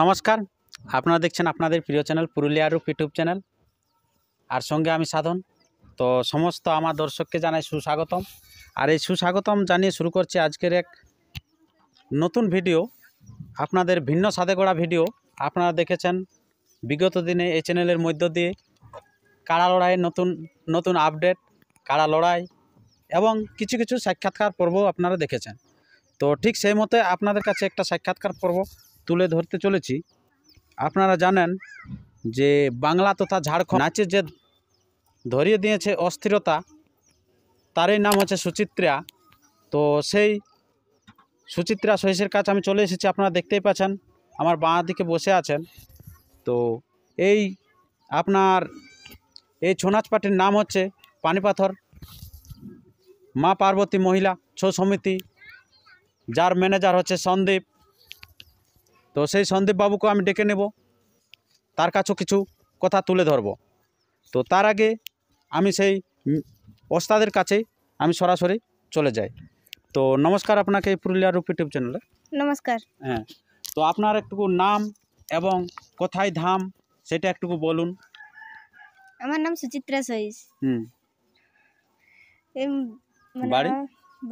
নমস্কার আপনারা দেখছেন আপনাদের প্রিয় চ্যানেল পুরুলিয়া রূপ ইউটিউব চ্যানেল আর সঙ্গে আমি সাধন তো সমস্ত আমার দর্শককে জানাই সুস্বাগতম আর এই সুস্বাগতম জানিয়ে শুরু করছি আজকের এক নতুন ভিডিও আপনাদের ভিন্ন স্বাদে করা ভিডিও আপনারা দেখেছেন বিগত দিনে এই চ্যানেলের মধ্য দিয়ে কাড়া লড়াইয়ের নতুন নতুন আপডেট কাড়া লড়াই এবং কিছু কিছু সাক্ষাৎকার পর্ব আপনারা দেখেছেন তো ঠিক সেই মতে আপনাদের কাছে একটা সাক্ষাৎকার পর্ব তুলে ধরতে চলেছি আপনারা জানেন যে বাংলা তথা ঝাড়খণ্ড নাচের যে ধরিয়ে দিয়েছে অস্থিরতা তারই নাম হচ্ছে সুচিত্রা তো সেই সুচিত্রা সহিসের কাছে আমি চলে এসেছি আপনারা দেখতেই পাচ্ছেন আমার বাঁ দিকে বসে আছেন তো এই আপনার এই ছোনাচ পাটির নাম হচ্ছে পানিপাথর মা পার্বতী মহিলা ছৌ সমিতি যার ম্যানেজার হচ্ছে সন্দীপ তো সেই সন্দীপ বাবুকে আমি ডেকে নেব তার কাছেও কিছু কথা তুলে ধরব তো তার আগে আমি সেই ওস্তাদের কাছে আমি সরাসরি চলে যাই তো নমস্কার আপনাকে পুরুলিয়া রূপ ইউটিউব চ্যানেলে নমস্কার হ্যাঁ তো আপনার একটুকু নাম এবং কোথায় ধাম সেটা একটুকু বলুন আমার নাম সুচিত্রা সহিস হুম মানে বাড়ি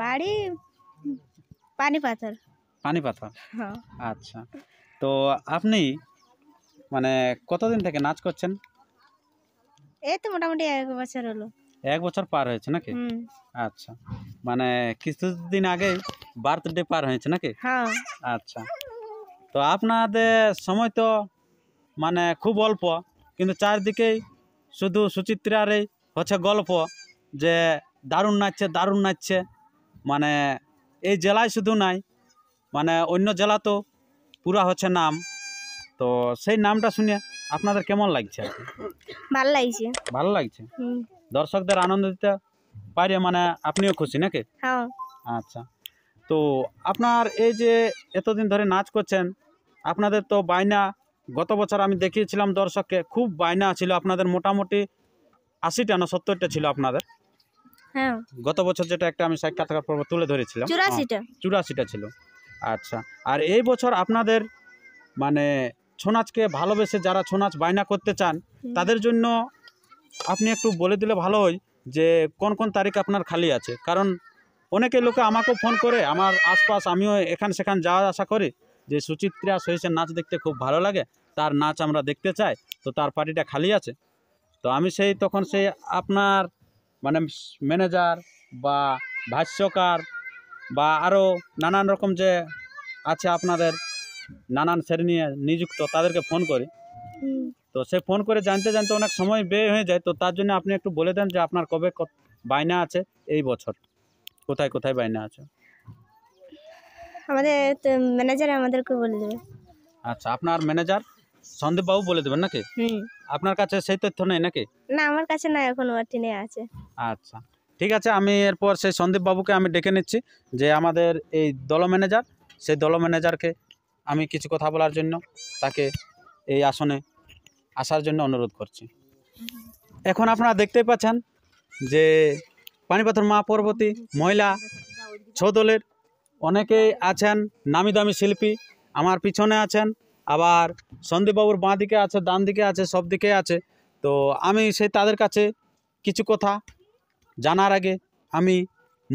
বাড়ি পানি পাথর পানি পাতা হ্যাঁ। আচ্ছা তো আপনি মানে কতদিন থেকে নাচ করছেন এই তো মোটামুটি এক বছর হলো এক বছর পার হয়েছে নাকি আচ্ছা মানে কিছুদিন আগে বার্থডে পার হয়েছে নাকি হ্যাঁ। আচ্ছা তো আপনাদের সময় তো মানে খুব অল্প কিন্তু চারদিকেই শুধু সুচিত্রারই হচ্ছে গল্প যে দারুণ নাচছে দারুণ নাচছে মানে এই জেলায় শুধু নাই মানে অন্য জেলা তো পুরা হচ্ছে নাম তো সেই নামটা শুনে আপনাদের কেমন লাগছে ভালো লাগছে ভালো লাগছে দর্শকদের আনন্দ দিতে পারে মানে আপনিও খুশি নাকি হ্যাঁ। আচ্ছা তো আপনার এই যে এতদিন ধরে নাচ করছেন আপনাদের তো বাইনা গত বছর আমি দেখিয়েছিলাম দর্শককে খুব বাইনা ছিল আপনাদের মোটামুটি আশিটা না সত্তরটা ছিল আপনাদের হ্যাঁ। গত বছর যেটা একটা আমি সাক্ষাৎকার পর্ব তুলে ধরেছিলাম চুরাশিটা হ্যাঁ, চুরাশিটা ছিল আচ্ছা আর এই বছর আপনাদের মানে ছৌ নাচকে ভালোবেসে যারা ছৌ নাচ বায়না করতে চান তাদের জন্য আপনি একটু বলে দিলে ভালো হয় যে কোন কোন তারিখ আপনার খালি আছে কারণ অনেকে লোকে আমাকেও ফোন করে আমার আশপাশ আমিও এখান সেখান যাওয়া আশা করি যে সুচিত্রা সহিসের নাচ দেখতে খুব ভালো লাগে তার নাচ আমরা দেখতে চাই তো তার পার্টিটা খালি আছে তো আমি সেই তখন সেই আপনার মানে ম্যানেজার বা ভাষ্যকার বা আরও নানান রকম যে আছে আপনাদের নানান শ্রেণী নিয়ে নিযুক্ত তাদেরকে ফোন করি তো সে ফোন করে জানতে জানতে অনেক সময় ব্যয় হয়ে যায় তো তার জন্য আপনি একটু বলে দেন যে আপনার কবে বায়না আছে এই বছর কোথায় কোথায় বায়না আছে আমাদের ম্যানেজার আমাদেরকে বলে দেবে আচ্ছা আপনার ম্যানেজার সন্দীপ বাবু বলে দেবেন নাকি আপনার কাছে সেই তথ্য নেই নাকি না আমার কাছে না এখন ওয়ার্টি নেই আছে আচ্ছা ঠিক আছে আমি এরপর সেই সন্দীপ বাবুকে আমি ডেকে নিচ্ছি যে আমাদের এই দল ম্যানেজার সেই দল ম্যানেজারকে আমি কিছু কথা বলার জন্য তাকে এই আসনে আসার জন্য অনুরোধ করছি এখন আপনারা দেখতেই পাচ্ছেন যে পানিপাথর মা পর্বতী মহিলা ছ দলের অনেকেই আছেন নামি দামি শিল্পী আমার পিছনে আছেন আবার সন্দীপবাবুর বাঁ দিকে আছে ডান দিকে আছে সব দিকে আছে তো আমি সেই তাদের কাছে কিছু কথা জানার আগে আমি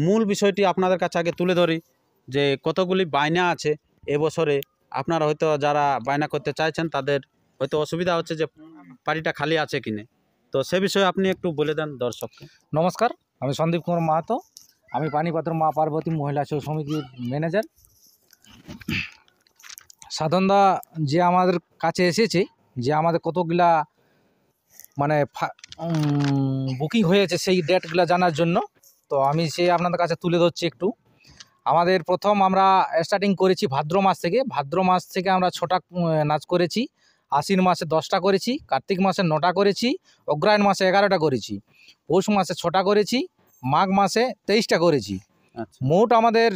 মূল বিষয়টি আপনাদের কাছে আগে তুলে ধরি যে কতগুলি বায়না আছে এবছরে আপনারা হয়তো যারা বায়না করতে চাইছেন তাদের হয়তো অসুবিধা হচ্ছে যে বাড়িটা খালি আছে কিনে তো সে বিষয়ে আপনি একটু বলে দেন দর্শক নমস্কার আমি সন্দীপ কুমার মাহাতো আমি পানিপাত্র মা পার্বতী মহিলা চৌ সমিতির ম্যানেজার সাধনদা যে আমাদের কাছে এসেছে যে আমাদের কতগুলা মানে বুকিং হয়েছে সেই ডেটগুলো জানার জন্য তো আমি সে আপনাদের কাছে তুলে ধরছি একটু আমাদের প্রথম আমরা স্টার্টিং করেছি ভাদ্র মাস থেকে ভাদ্র মাস থেকে আমরা ছটা নাচ করেছি আশ্বিন মাসে দশটা করেছি কার্তিক মাসে নটা করেছি অগ্রায়ণ মাসে এগারোটা করেছি পৌষ মাসে ছটা করেছি মাঘ মাসে তেইশটা করেছি আচ্ছা। মোট আমাদের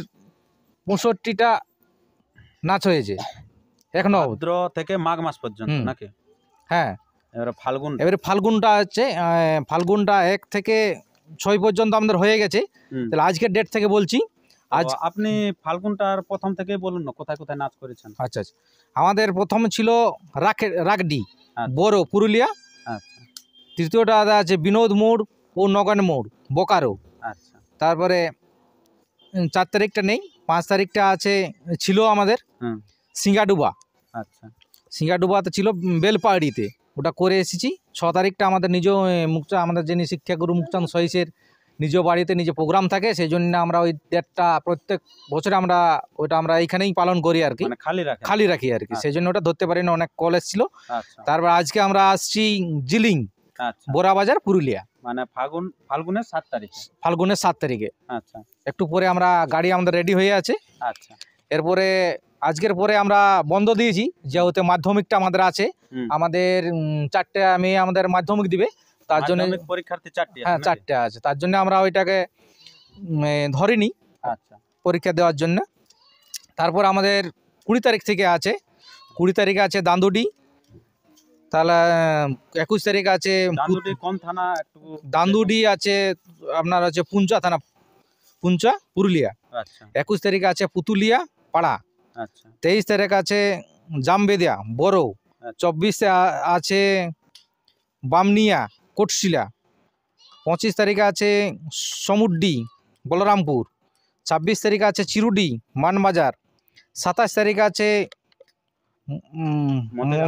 পঁয়ষট্টিটা নাচ হয়েছে এখনো ভাদ্র থেকে মাঘ মাস পর্যন্ত নাকি হ্যাঁ এবারে ফাল্গুন এবারে ফাল্গুনটা হচ্ছে ফাল্গুনটা এক থেকে ছয় পর্যন্ত আমাদের হয়ে গেছে তাহলে আজকের ডেট থেকে বলছি আজ আপনি ফাল্গুনটার প্রথম থেকে বলুন না কোথায় কোথায় নাচ করেছেন আচ্ছা আচ্ছা আমাদের প্রথম ছিল রাখে রাগডি আচ্ছা। বড় পুরুলিয়া আচ্ছা। তৃতীয়টা আছে বিনোদ মোড় ও নগন মোড় বোকারো আচ্ছা তারপরে চার তারিখটা নেই পাঁচ তারিখটা আছে ছিল আমাদের সিঙ্গাডুবা আচ্ছা সিঙ্গাডুবাতে ছিল বেলপাহাড়িতে ওটা করে এসেছি ছ তারিখটা আমাদের নিজ মুক্ত আমাদের যিনি শিক্ষাগুরু মুক্তান সহিসের নিজ বাড়িতে নিজ প্রোগ্রাম থাকে সেই জন্য আমরা ওই ডেটটা প্রত্যেক বছরে আমরা ওটা আমরা এইখানেই পালন করি আর কি মানে খালি রাখি আর কি আচ্ছা। সেই জন্য ওটা ধরতে পারি না অনেক কলেজ ছিল আচ্ছা। তারপর আজকে আমরা আসছি জিলিং আচ্ছা। বোরাবাজার পুরুলিয়া মানে ফাগুন ফাল্গুনের সাত তারিখ ফাল্গুনের সাত তারিখে আচ্ছা একটু পরে আমরা গাড়ি আমাদের রেডি হয়ে আছে আচ্ছা এরপরে আজকের পরে আমরা বন্ধ দিয়েছি যেহেতু মাধ্যমিকটা আমাদের আছে আমাদের চারটে মেয়ে আমাদের মাধ্যমিক দিবে তার জন্য পরীক্ষার্থী চারটে হ্যাঁ চারটে আছে তার জন্য আমরা ওইটাকে ধরিনি আচ্ছা পরীক্ষা দেওয়ার জন্য তারপর আমাদের কুড়ি তারিখ থেকে আছে কুড়ি তারিখ আছে দান্দুডি তাহলে একুশ তারিখ আছে কোন থানা দান্দুডি আছে আপনার হচ্ছে পুঞ্চা থানা পুঞ্চা পুরুলিয়া আচ্ছা। একুশ তারিখ আছে পুতুলিয়া পাড়া আচ্ছা। তেইশ তারিখ আছে জামবেদিয়া বড়ো আচ্ছা। চব্বিশে আছে বামনিয়া কোটশিলা পঁচিশ তারিখে আছে সমুড্ডি বলরামপুর ছাব্বিশ তারিখ আছে চিরুডি মানবাজার সাতাশ তারিখ আছে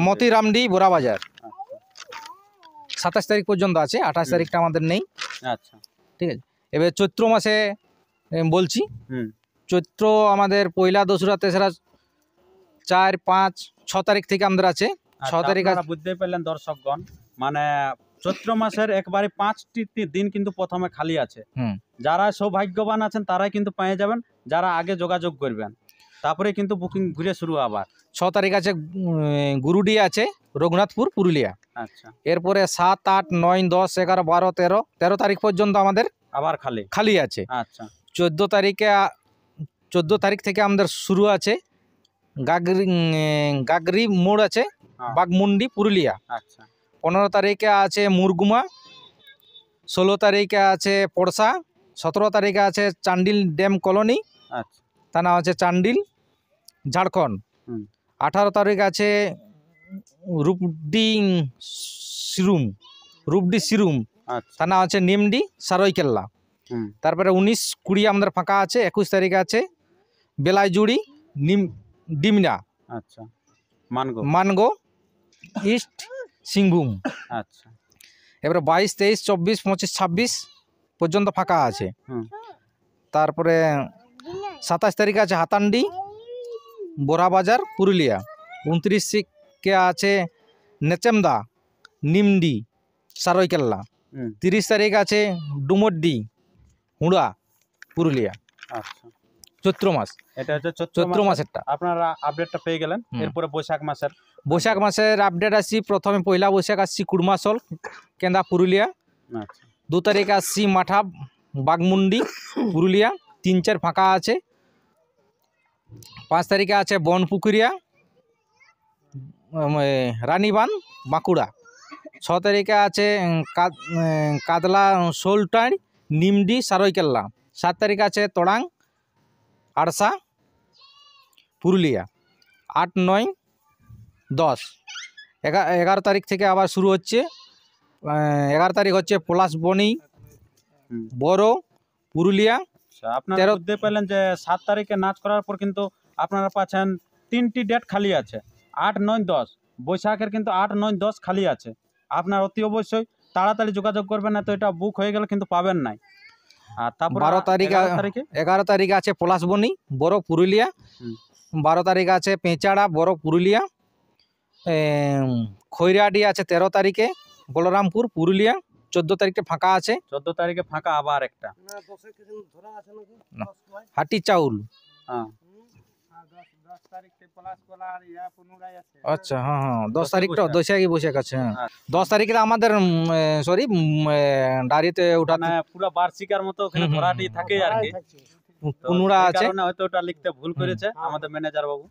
মতিরামডি বোরাবাজার আচ্ছা। সাতাশ তারিখ পর্যন্ত আছে আঠাশ তারিখটা আমাদের নেই আচ্ছা ঠিক আছে এবার চৈত্র মাসে বলছি হুম চৈত্র আমাদের পয়লা দোসরা তেসরা চার পাঁচ ছ তারিখ থেকে আমাদের আছে আচ্ছা, ছ তারিখ বুঝতে পারলেন দর্শকগণ মানে চৈত্র মাসের একবারে পাঁচটি দিন কিন্তু প্রথমে খালি আছে যারা সৌভাগ্যবান আছেন তারাই কিন্তু পেয়ে যাবেন যারা আগে যোগাযোগ করবেন তারপরে কিন্তু বুকিং ঘুরে শুরু আবার ছ তারিখ আছে গুরুডি আছে রঘুনাথপুর পুরুলিয়া আচ্ছা এরপরে সাত আট নয় দশ এগারো বারো তেরো তেরো তারিখ পর্যন্ত আমাদের আবার খালি খালি আছে আচ্ছা চোদ্দ তারিখে চোদ্দো তারিখ থেকে আমাদের শুরু আছে গাগরি গাগরি মোড় আছে হ্যাঁ। বাগমুন্ডি পুরুলিয়া আচ্ছা। পনেরো তারিখে আছে মুরগুমা ষোলো তারিখে আছে পড়সা সতেরো তারিখে আছে চান্ডিল ড্যাম কলোনি আচ্ছা। তার নাম আছে চান্ডিল ঝাড়খণ্ড আঠারো তারিখ আছে রূপডি সিরুম রূপডি সিরুম আচ্ছা। তার নাম আছে নিমডি সারইকেল্লা তারপরে উনিশ কুড়ি আমাদের ফাঁকা আছে একুশ তারিখ আছে বেলাইজুড়ি নিম ডিমনা আচ্ছা মানগো ইস্ট সিংভূম আচ্ছা এবারে বাইশ তেইশ চব্বিশ পঁচিশ ছাব্বিশ পর্যন্ত ফাঁকা আছে তারপরে সাতাশ তারিখ আছে হাতান্ডি বোরাবাজার পুরুলিয়া উনত্রিশ কে আছে নেচেমদা নিমডি সারইকেল্লা তিরিশ তারিখ আছে ডুমড্ডি হুড়া পুরুলিয়া আচ্ছা চৈত্র মাস এটা হচ্ছে চৈত্র মাসেরটা আপনারা আপডেটটা পেয়ে গেলেন এরপরে বৈশাখ মাসের বৈশাখ মাসের আপডেট আসছি প্রথমে পয়লা বৈশাখ আসছি কুড়মাসল কেন্দা পুরুলিয়া আচ্ছা। দু তারিখ আসছি মাঠা বাগমুন্ডি পুরুলিয়া তিন চার ফাঁকা আছে পাঁচ তারিখে আছে বনপুকুরিয়া রানীবান বাঁকুড়া ছ তারিখে আছে কাদলা সোলটাই নিমডি সারইকেল্লা সাত তারিখ আছে তোড়াং আরসা পুরুলিয়া আট নয় দশ এগারো তারিখ থেকে আবার শুরু হচ্ছে এগারো তারিখ হচ্ছে পলাশ বনি বড় পুরুলিয়া আচ্ছা, আপনারা বুঝতে পেলেন যে সাত তারিখে নাচ করার পর কিন্তু আপনারা পাচ্ছেন তিনটি ডেট খালি আছে আট নয় দশ বৈশাখের কিন্তু আট নয় দশ খালি আছে আপনার অতি অবশ্যই তাড়াতাড়ি যোগাযোগ করবেন না তো এটা বুক হয়ে গেলে কিন্তু পাবেন নাই বারো তারিখ এগারো তারিখ আছে পলাশবনি বড় পুরুলিয়া বারো তারিখ আছে পেঁচাড়া বড় পুরুলিয়া খৈরাডি আছে তেরো তারিখে বলরামপুর পুরুলিয়া চোদ্দ তারিখে ফাঁকা আছে চোদ্দ তারিখে ফাঁকা আবার একটা হাটি চাউল হ্যাঁ আচ্ছা হ্যাঁ হ্যাঁ দশ তারিখটা দশাকি বৈশাখ আছে হ্যাঁ।, হ্যাঁ দশ তারিখে আমাদের সরি ডাড়িতে ওঠা পুরো বার্ষিকার মতো ওখানে ভরাটি থাকে আর কি পুনুরা আছে হয়তো ওটা লিখতে ভুল করেছে আমাদের ম্যানেজার বাবু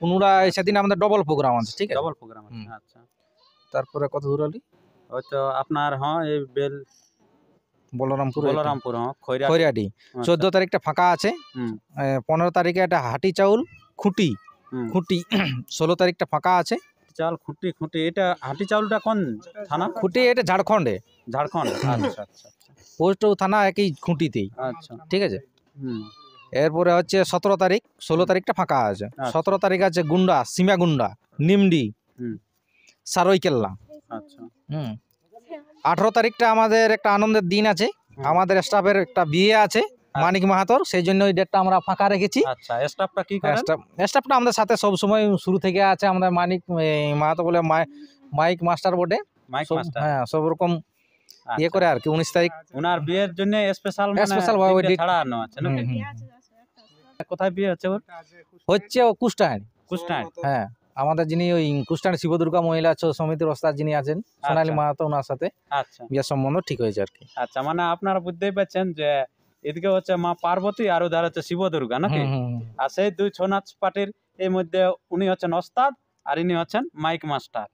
পুনুরা সেদিন আমাদের ডবল প্রোগ্রাম আছে ঠিক আছে ডবল প্রোগ্রাম আচ্ছা তারপরে কত দূর হলি হয়তো আপনার হ্যাঁ এই বেল বলরামপুর বলরামপুর খৈরাডি আচ্ছা। চোদ্দ তারিখটা ফাঁকা আছে পনেরো তারিখে একটা হাটি চাউল খুঁটি খুঁটি ষোলো তারিখটা ফাঁকা আছে চাল খুঁটি খুঁটি এটা হাটি চাউলটা কোন থানা খুঁটি এটা ঝাড়খণ্ডে ঝাড়খণ্ড আচ্ছা আচ্ছা, আচ্ছা। পোস্ট থানা একই খুঁটিতেই আচ্ছা ঠিক আছে এরপরে হচ্ছে সতেরো তারিখ ষোলো তারিখটা ফাঁকা আছে আচ্ছা। সতেরো তারিখ আছে গুন্ডা সিমা গুন্ডা নিমডি সারই আচ্ছা হুম আঠেরো তারিখটা আমাদের একটা আনন্দের দিন আছে আমাদের স্টাফের একটা বিয়ে আছে হ্যাঁ। মানিক মাহাতর সেই জন্য ওই ডেটটা আমরা ফাঁকা রেখেছি আচ্ছা, স্টাফটা আমাদের সাথে সব সময় শুরু থেকে আছে আমাদের মানিক মাহাতো বলে মাইক মাস্টার বোর্ডে হ্যাঁ সব রকম আচ্ছা। ইয়ে করে আর কি উনিশ তারিখ ওনার বিয়ের জন্য স্পেশাল মানে কোথায় বিয়ে হচ্ছে ওর হচ্ছে কুষ্টাহানি কুস্টাইন হ্যাঁ আমাদের যিনি ওই কুষ্টান শিবদুর্গা মহিলা সমিতির ওস্তাদ যিনি আছেন আচ্ছা। সোনালী মাহাতো ওনার সাথে আচ্ছা বিয়ের সম্বন্ধ ঠিক হয়েছে আর কি আচ্ছা মানে আপনারা বুঝতেই পারছেন যে এদিকে হচ্ছে মা পার্বতী আর ওধার হচ্ছে শিবদুর্গা নাকি আর সেই দুই ছৌনাচ পাটির এই মধ্যে উনি হচ্ছেন ওস্তাদ আর ইনি হচ্ছেন মাইক মাস্টার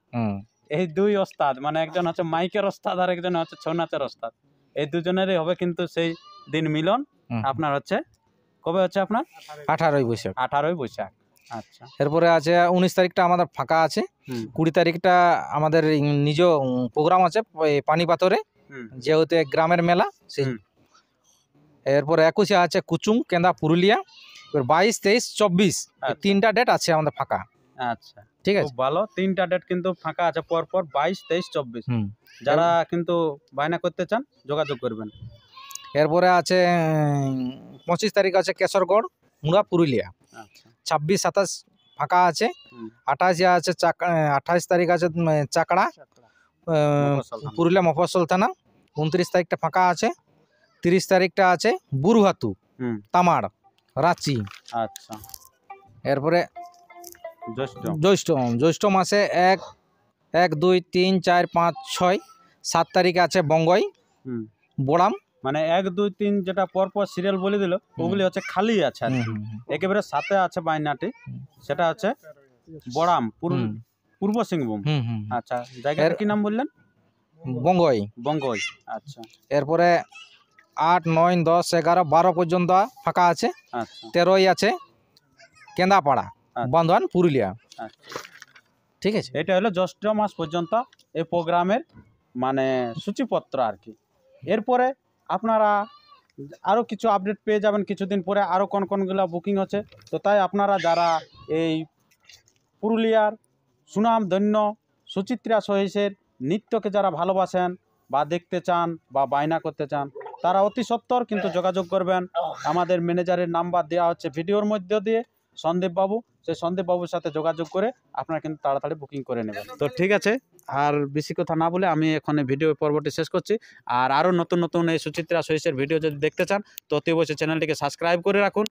এই দুই ওস্তাদ মানে একজন হচ্ছে মাইকের অস্তাদ আর একজন হচ্ছে ছৌ নাচের ওস্তাদ এই দুজনেরই হবে কিন্তু সেই দিন মিলন আপনার হচ্ছে কবে হচ্ছে আপনার আঠারোই বৈশাখ আঠারোই বৈশাখ আচ্ছা এরপরে আছে উনিশ তারিখটা আমাদের ফাঁকা আছে কুড়ি তারিখটা আমাদের নিজ প্রোগ্রাম আছে পানি পাথরে যেহেতু গ্রামের মেলা সেই এরপরে একুশে আছে কুচুং কেন্দা পুরুলিয়া এবার বাইশ তেইশ চব্বিশ আচ্ছা। তিনটা ডেট আছে আমাদের ফাঁকা আচ্ছা ঠিক আছে ভালো তিনটা ডেট কিন্তু ফাঁকা আছে পরপর বাইশ তেইশ চব্বিশ যারা কিন্তু বায়না করতে চান যোগাযোগ করবেন এরপরে আছে পঁচিশ তারিখ আছে কেশরগড় মুড়া পুরুলিয়া আচ্ছা ছাব্বিশ সাতাশ ফাঁকা আছে আঠাশে আছে আঠাশ তারিখ আছে চাকড়া পুরুলিয়া মফসল থানা উনত্রিশ তারিখটা ফাঁকা আছে তিরিশ তারিখটা আছে বুরুহাতু তামার রাঁচি আচ্ছা এরপরে জ্যৈষ্ঠ জ্যৈষ্ঠ মাসে এক এক দুই তিন চার পাঁচ ছয় সাত তারিখে আছে বঙ্গই বড়াম মানে এক দুই তিন যেটা পরপর সিরিয়াল বলে দিল ওগুলি হচ্ছে খালি আছে আর একেবারে সাথে আছে বাইনাটি সেটা হচ্ছে বড়াম পূর্ব সিংভূম হুম আচ্ছা জায়গার এর- কি নাম বললেন বঙ্গই বঙ্গই আচ্ছা এরপরে আট নয় দশ এগারো বারো পর্যন্ত ফাঁকা আছে আচ্ছা। তেরোই আছে কেন্দাপাড়া আচ্ছা। বান্ধবান পুরুলিয়া আচ্ছা। ঠিক আছে এটা হলো জ্যৈষ্ঠ মাস পর্যন্ত এই প্রোগ্রামের মানে সূচিপত্র আর কি এরপরে আপনারা আরও কিছু আপডেট পেয়ে যাবেন কিছুদিন পরে আরও কোন কোনগুলো বুকিং হচ্ছে তো তাই আপনারা যারা এই পুরুলিয়ার সুনাম ধন্য সুচিত্রা সহিসের নৃত্যকে যারা ভালোবাসেন বা দেখতে চান বা বায়না করতে চান তারা অতি সত্তর কিন্তু যোগাযোগ করবেন আমাদের ম্যানেজারের নাম্বার দেওয়া হচ্ছে ভিডিওর মধ্য দিয়ে সন্দীপবাবু সেই সন্দীপবাবুর সাথে যোগাযোগ করে আপনারা কিন্তু তাড়াতাড়ি বুকিং করে নেবেন তো ঠিক আছে আর বেশি কথা না বলে আমি এখন ভিডিও পর্বটি শেষ করছি আর আরও নতুন নতুন এই সুচিত্রা সহিসের ভিডিও যদি দেখতে চান তো অতি অবশ্যই চ্যানেলটিকে সাবস্ক্রাইব করে রাখুন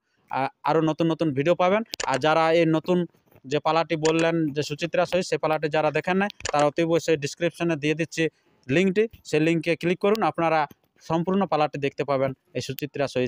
আরও নতুন নতুন ভিডিও পাবেন আর যারা এই নতুন যে পালাটি বললেন যে সুচিত্রা সহিত সেই পালাটি যারা দেখেন নাই তারা অতি অবশ্যই ডিসক্রিপশনে দিয়ে দিচ্ছি লিঙ্কটি সেই লিঙ্কে ক্লিক করুন আপনারা সম্পূর্ণ পালাটি দেখতে পাবেন এই সুচিত্রা সহিত